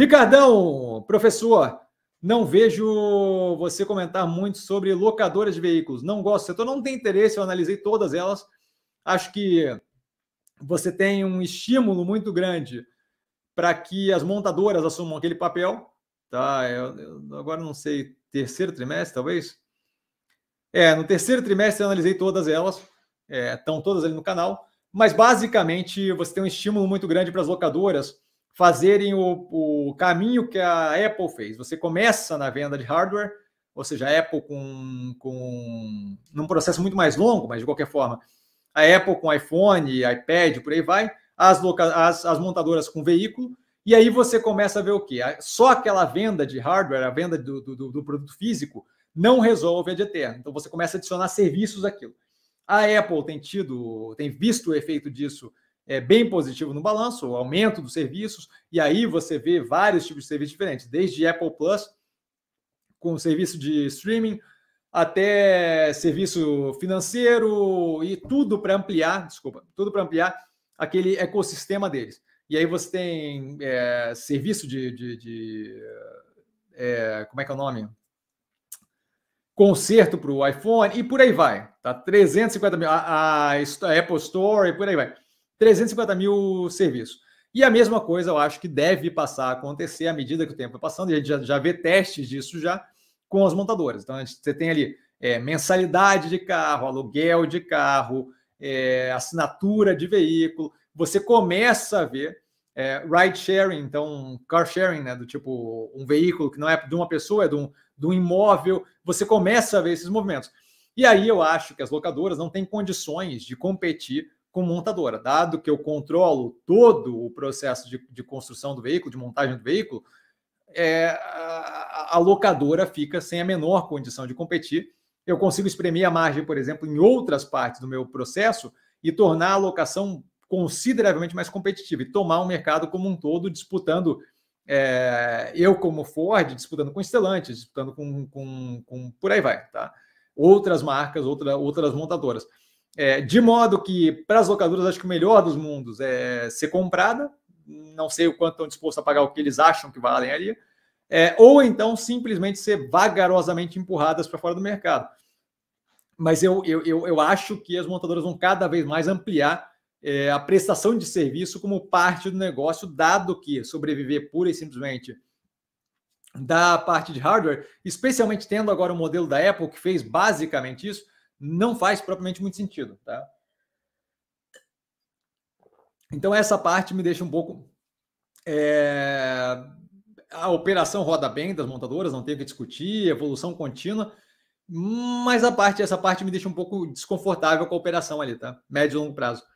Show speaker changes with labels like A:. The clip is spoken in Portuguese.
A: Ricardão, professor, não vejo você comentar muito sobre locadoras de veículos. Não gosto do setor, não tem interesse, eu analisei todas elas. Acho que você tem um estímulo muito grande para que as montadoras assumam aquele papel. Tá, eu, eu, agora não sei, terceiro trimestre, talvez? É, no terceiro trimestre eu analisei todas elas, é, estão todas ali no canal, mas basicamente você tem um estímulo muito grande para as locadoras fazerem o, o caminho que a Apple fez. Você começa na venda de hardware, ou seja, a Apple com, com num processo muito mais longo, mas de qualquer forma, a Apple com iPhone, iPad, por aí vai, as, loca, as, as montadoras com veículo, e aí você começa a ver o quê? Só aquela venda de hardware, a venda do, do, do produto físico, não resolve a de eterno. Então você começa a adicionar serviços àquilo. A Apple tem tido, tem visto o efeito disso é, bem positivo no balanço, o aumento dos serviços, e aí você vê vários tipos de serviços diferentes, desde Apple Plus, com serviço de streaming, até serviço financeiro e tudo para ampliar, desculpa, tudo para ampliar aquele ecossistema deles. E aí você tem é, serviço de, de, de é, como é que é o nome? Concerto para o iPhone e por aí vai, tá? 350 mil, a, a Apple Store e por aí vai. 350 mil serviços. E a mesma coisa eu acho que deve passar a acontecer à medida que o tempo vai passando, e a gente já, já vê testes disso já com as montadoras. Então, gente, você tem ali é, mensalidade de carro, aluguel de carro, é, assinatura de veículo. Você começa a ver é, ride sharing, então car sharing, né, do tipo um veículo que não é de uma pessoa, é de um, de um imóvel. Você começa a ver esses movimentos. E aí eu acho que as locadoras não têm condições de competir com montadora. Dado que eu controlo todo o processo de, de construção do veículo, de montagem do veículo, é, a, a locadora fica sem a menor condição de competir. Eu consigo espremer a margem, por exemplo, em outras partes do meu processo e tornar a locação consideravelmente mais competitiva e tomar o mercado como um todo, disputando é, eu como Ford, disputando com Stellantis, disputando com, com, com por aí vai, tá? Outras marcas, outra, outras montadoras. É, de modo que, para as locadoras, acho que o melhor dos mundos é ser comprada, não sei o quanto estão dispostos a pagar o que eles acham que valem ali, é, ou então simplesmente ser vagarosamente empurradas para fora do mercado. Mas eu, eu, eu, eu, acho que as montadoras vão cada vez mais ampliar é, a prestação de serviço como parte do negócio, dado que sobreviver pura e simplesmente da parte de hardware, especialmente tendo agora o modelo da Apple, que fez basicamente isso, não faz propriamente muito sentido, tá? Então essa parte me deixa um pouco é... a operação roda bem das montadoras, não tem o que discutir, evolução contínua, mas a parte essa parte me deixa um pouco desconfortável com a operação ali, tá? Médio e longo prazo.